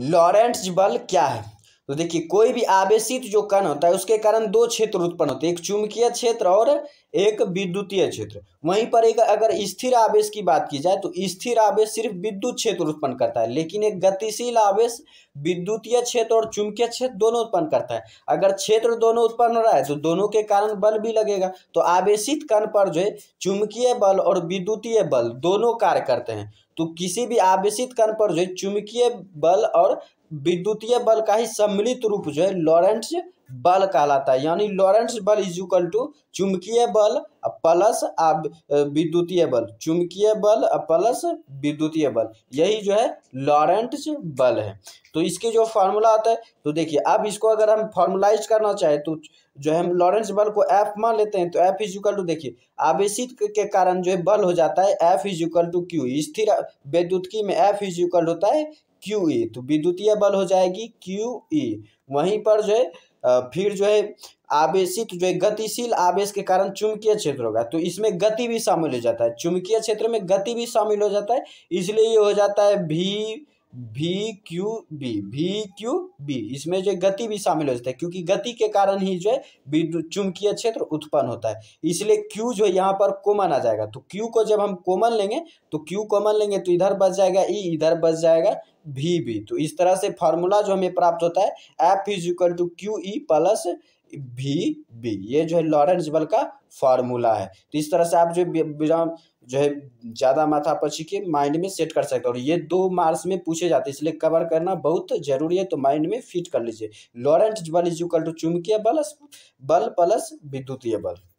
Lorentz बल क्या है तो देखिए कोई भी आवेशित जो कण होता है उसके कारण दो क्षेत्र उत्पन्न होते हैं एक चुंबकीय क्षेत्र और एक विद्युतीय क्षेत्र वहीं पर एक अगर स्थिर आवेश की बात की जाए तो स्थिर आवेश सिर्फ विद्युत क्षेत्र उत्पन्न करता है लेकिन एक गतिशील आवेश विद्युतीय क्षेत्र और चुंबकीय क्षेत्र दोनों उत्पन्न करता है अगर क्षेत्र दोनों उत्पन्न हो रहा है तो दोनों के कारण बल भी लगेगा तो आवेशित कण पर जो है चुंबकीय बल और विद्युतीय बल दोनों कार्य करते हैं तो किसी भी आवेशित कण पर जो है चुंबकीय बल और विद्युतीय बल का ही सम्मिलित रूप जो है लॉरेंट्स बल कहलाता है यानी लॉरेंस बल इज इक्वल टू चुंबकीय बल प्लस विद्युतीय बल चुंबकीय बल प्लस विद्युतीय बल यही जो है लॉरेंस बल है तो इसके जो फार्मूला आता है तो देखिए अब इसको अगर हम फॉर्मुलाइज करना चाहें तो जो हम लॉरेंस बल को एफ मान लेते हैं तो एफ इज इक्वल टू देखिए आवेशित के कारण जो है बल हो जाता है F is equal to Q स्थिर विद्युतकी में एफ इज इक्वल होता है क्यू ई e, तो विद्युतीय बल हो जाएगी क्यू ई e। वहीं पर जो है फिर जो है आवेशित जो है गतिशील आवेश के कारण चुंबकीय क्षेत्र होगा तो इसमें गति भी शामिल हो जाता है चुंबकीय क्षेत्र में गति भी शामिल हो जाता है इसलिए ये हो जाता है भी भी Q B V Q B इसमें जो गति भी शामिल हो जाता है क्योंकि गति के कारण ही जो है विद्युत चुंबकीय क्षेत्र उत्पन्न होता है इसलिए क्यू जो है यहाँ पर कॉमन आ जाएगा तो क्यू को जब हम कॉमन लेंगे तो क्यू कॉमन लेंगे तो इधर बच जाएगा ई e, इधर बच जाएगा भी बी तो इस तरह से फॉर्मूला जो हमें प्राप्त होता है F is equal to Q E plus भी बी ये जो है लॉरेंस बल का फार्मूला है तो इस तरह से आप जो विराम जो है ज़्यादा माथा पक्षी के माइंड में सेट कर सकते हो और ये दो मार्क्स में पूछे जाते हैं इसलिए कवर करना बहुत जरूरी है तो माइंड में फिट कर लीजिए लॉरेंट बल इज इक्वल टू चुमकीय बल बल प्लस विद्युतीय बल